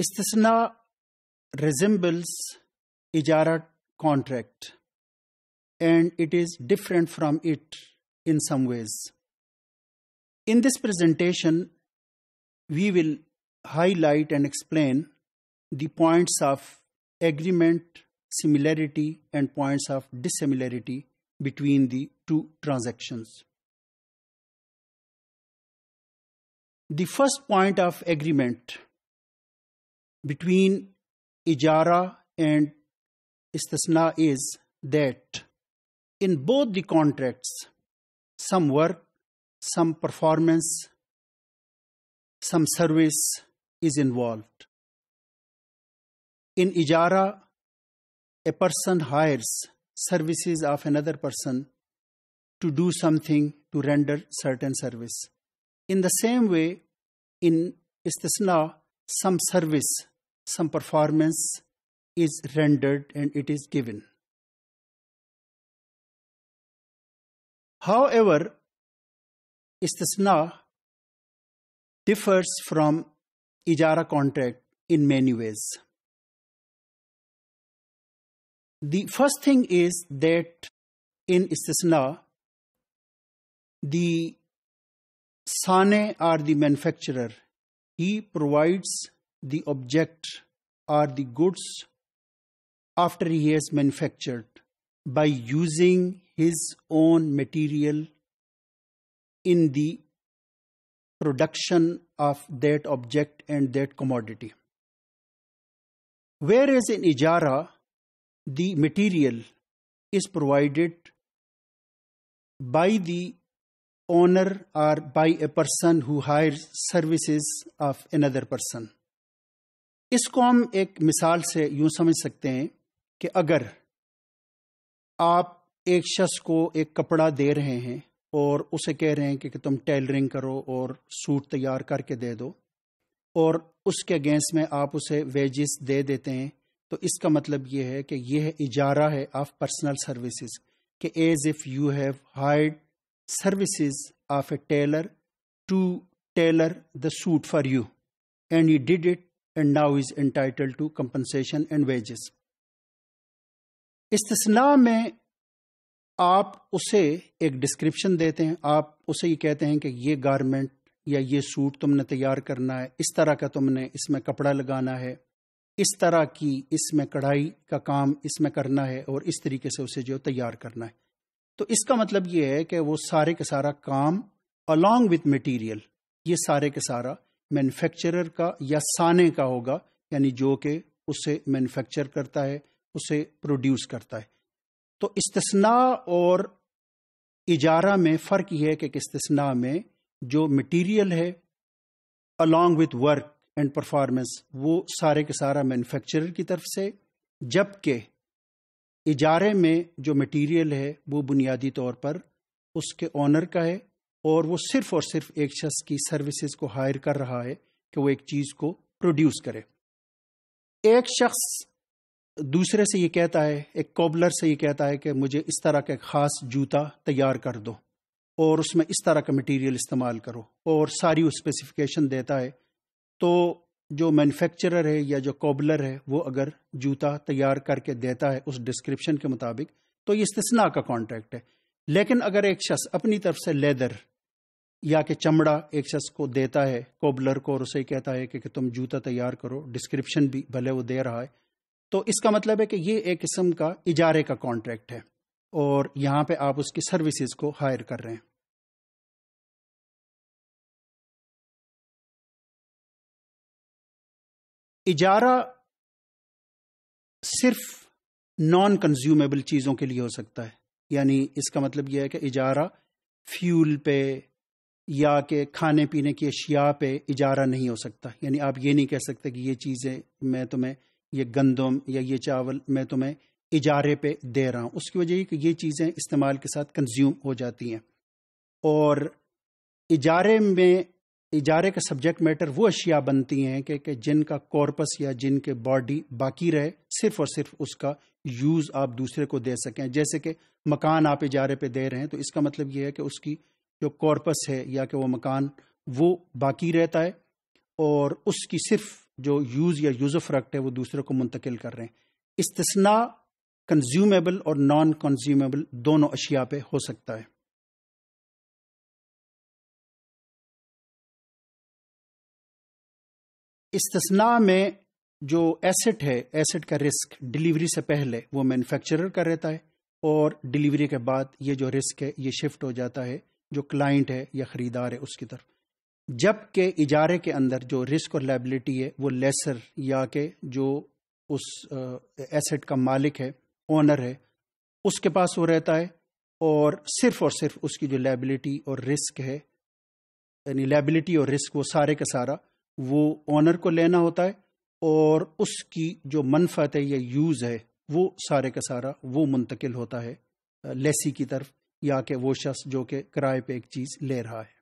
Istisna resembles Ijara contract and it is different from it in some ways. In this presentation, we will highlight and explain the points of agreement, similarity, and points of dissimilarity between the two transactions. The first point of agreement between ijara and istisna is that in both the contracts, some work, some performance, some service is involved. In ijara, a person hires services of another person to do something to render certain service. In the same way, in istisna, some service some performance is rendered and it is given. However, istisna differs from ijara contract in many ways. The first thing is that in istisna, the sane or the manufacturer, he provides the object or the goods after he has manufactured by using his own material in the production of that object and that commodity. Whereas in Ijara, the material is provided by the owner or by a person who hires services of another person. اس کو ہم ایک مثال سے یوں سمجھ سکتے ہیں کہ اگر آپ ایک شخص کو ایک کپڑا دے رہے ہیں اور اسے کہہ رہے ہیں کہ تم ٹیلرنگ کرو اور سوٹ تیار کر کے دے دو اور اس کے اگینسٹ میں آپ اسے ویجز دے دیتے ہیں تو اس کا مطلب یہ ہے کہ یہ اجارہ ہے آف پرسنل سروسز کہ as if you have hired services of a tailor to tailor the suit for you and you did it and now is entitled to compensation استثنا میں آپ اسے ایک ڈسکرپشن دیتے ہیں آپ اسے یہ کہتے ہیں کہ یہ گارمنٹ یا یہ سوٹ تم نے تیار کرنا ہے اس طرح کا تم نے اس میں کپڑا لگانا ہے اس طرح کی اس میں کڑھائی کا کام اس میں کرنا ہے اور اس طریقے سے اسے جو تیار کرنا ہے تو اس کا مطلب یہ ہے کہ وہ سارے کے سارا کام along وتھ مٹیریل یہ سارے کا سارا مینوفیکچرر کا یا سانے کا ہوگا یعنی جو کہ اسے مینوفیکچر کرتا ہے اسے پروڈیوس کرتا ہے تو استثناء اور اجارہ میں فرق یہ ہے کہ استثناء میں جو مٹیریل ہے along with work and performance وہ سارے کے سارا مینوفیکچرر کی طرف سے جب کہ اجارے میں جو مٹیریل ہے وہ بنیادی طور پر اس کے آنر کا ہے اور وہ صرف اور صرف ایک شخص کی سروسز کو ہائر کر رہا ہے کہ وہ ایک چیز کو پروڈیوس کرے ایک شخص دوسرے سے یہ کہتا ہے ایک کوبلر سے یہ کہتا ہے کہ مجھے اس طرح کا خاص جوتا تیار کر دو اور اس میں اس طرح کا مٹیریل استعمال کرو اور ساری اسپیسیفکیشن دیتا ہے تو جو مینوفیکچرر ہے یا جو کوبلر ہے وہ اگر جوتا تیار کر کے دیتا ہے اس ڈسکرپشن کے مطابق تو یہ استثناء کا کانٹیکٹ ہے لیکن اگر ایک شخص اپنی طرف سے لیدر یا کہ چمڑا ایک شخص کو دیتا ہے کوبلر کو اور اسے کہتا ہے کہ تم جوتا تیار کرو ڈسکرپشن بھی بھلے وہ دے رہا ہے تو اس کا مطلب ہے کہ یہ ایک قسم کا اجارے کا کانٹریکٹ ہے اور یہاں پہ آپ اس کی سروسز کو ہائر کر رہے ہیں اجارہ صرف نان کنزیومیبل چیزوں کے لیے ہو سکتا ہے یعنی اس کا مطلب یہ ہے کہ اجارہ فیول پہ یا کہ کھانے پینے کی اشیاء پہ اجارہ نہیں ہو سکتا یعنی آپ یہ نہیں کہہ سکتے کہ یہ چیزیں میں تمہیں یہ گندم یا یہ چاول میں تمہیں اجارے پہ دے رہا ہوں اس کی وجہ یہ کہ یہ چیزیں استعمال کے ساتھ کنزیوم ہو جاتی ہیں اور اجارے میں اجارے کا سبجیکٹ میٹر وہ اشیاء بنتی ہیں کہ جن کا کارپس یا جن کے باڈی باقی رہے صرف اور صرف اس کا یوز آپ دوسرے کو دے سکیں جیسے کہ مکان آپ اجارے پہ دے رہے ہیں تو اس کا مطلب یہ ہے کہ اس کی جو کارپس ہے یا کہ وہ مکان وہ باقی رہتا ہے اور اس کی صرف جو یوز یا یوز رکٹ ہے وہ دوسرے کو منتقل کر رہے ہیں استثنا کنزیومیبل اور نان کنزیومیبل دونوں اشیاء پہ ہو سکتا ہے استثنا میں جو ایسٹ ہے ایسٹ کا رسک ڈلیوری سے پہلے وہ مینوفیکچرر کا رہتا ہے اور ڈلیوری کے بعد یہ جو رسک ہے یہ شفٹ ہو جاتا ہے جو کلائنٹ ہے یا خریدار ہے اس کی طرف جبکہ اجارے کے اندر جو رسک اور لائبلٹی ہے وہ لیسر یا کہ جو اس ایسٹ کا مالک ہے اونر ہے اس کے پاس وہ رہتا ہے اور صرف اور صرف اس کی جو لیبلٹی اور رسک ہے یعنی لائبلٹی اور رسک وہ سارے کا سارا وہ اونر کو لینا ہوتا ہے اور اس کی جو منفعت ہے یا یوز ہے وہ سارے کا سارا وہ منتقل ہوتا ہے لیسی کی طرف یا کہ وہ شخص جو کہ کرائے پہ ایک چیز لے رہا ہے